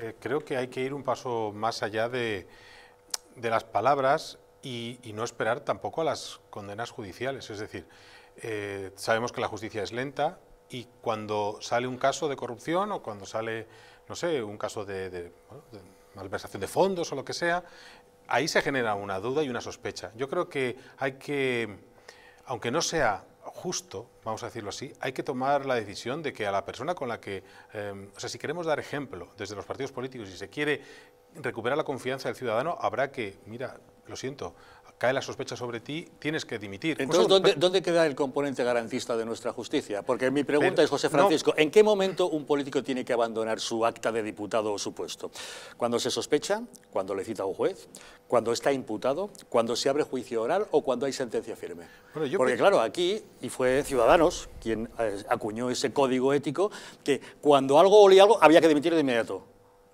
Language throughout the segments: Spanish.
Eh, creo que hay que ir un paso más allá de, de las palabras y, no esperar tampoco a las condenas judiciales. Es decir, eh, sabemos que la justicia es lenta y cuando sale un caso de corrupción o cuando sale, no sé, un caso de malversación de fondos o lo que sea, ahí se genera una duda y una sospecha. Yo creo que hay que, aunque no sea justo, vamos a decirlo así, hay que tomar la decisión de que a la persona con la que, em, o sea, si queremos dar ejemplo desde los partidos políticos y se quiere recuperar la confianza del ciudadano, habrá que, mira, lo siento, cae la sospecha sobre ti, tienes que dimitir. Pues Entonces, ¿dónde, queda el componente garantista de nuestra justicia? Porque mi pregunta es, José Francisco, ¿en qué momento un político tiene que abandonar su acta de diputado o su puesto? ¿Cuando se sospecha? ¿Cuando le cita un juez? ¿Cuando está imputado? ¿Cuando se abre juicio oral o cuando hay sentencia firme? Porque claro, aquí, y fue Ciudadanos quien eh, acuñó ese código ético, que cuando algo olía algo había que dimitir de inmediato.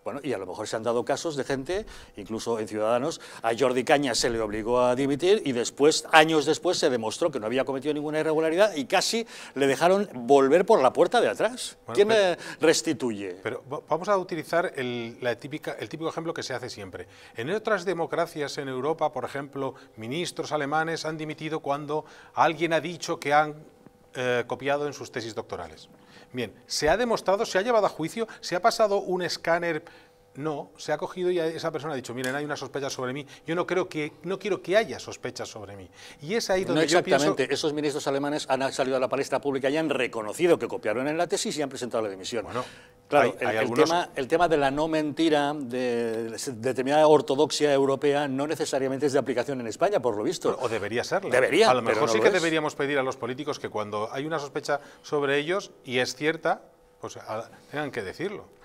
Bueno, y a lo mejor se han dado casos de gente, incluso en Ciudadanos, a Jordi Caña se le obligó a dimitir y después, años después, se demostró que no había cometido ninguna irregularidad y casi le dejaron volver por la puerta de atrás. ¿Quién restituye? Pero vamos a utilizar el, la típica, el típico ejemplo que se hace siempre. En otras democracias en Europa, por ejemplo, ministros alemanes han dimitido cuando alguien ha dicho que han eh, copiado en sus tesis doctorales. Bien, se ha demostrado, se ha llevado a juicio, se ha pasado un escáner no, se ha cogido y esa persona ha dicho, miren, hay una sospecha sobre mí. Yo no creo que no quiero que haya sospechas sobre mí. Y es ahí donde no exactamente. Esos ministros alemanes han salido a la palestra pública y han reconocido que copiaron en la tesis y han presentado la dimisión. Bueno, claro, el, tema, de la no mentira de, determinada ortodoxia europea no necesariamente es de aplicación en España, por lo visto. o debería serlo. Debería. A lo mejor sí que deberíamos pedir a los políticos que cuando hay una sospecha sobre ellos y es cierta, pues tengan que decirlo.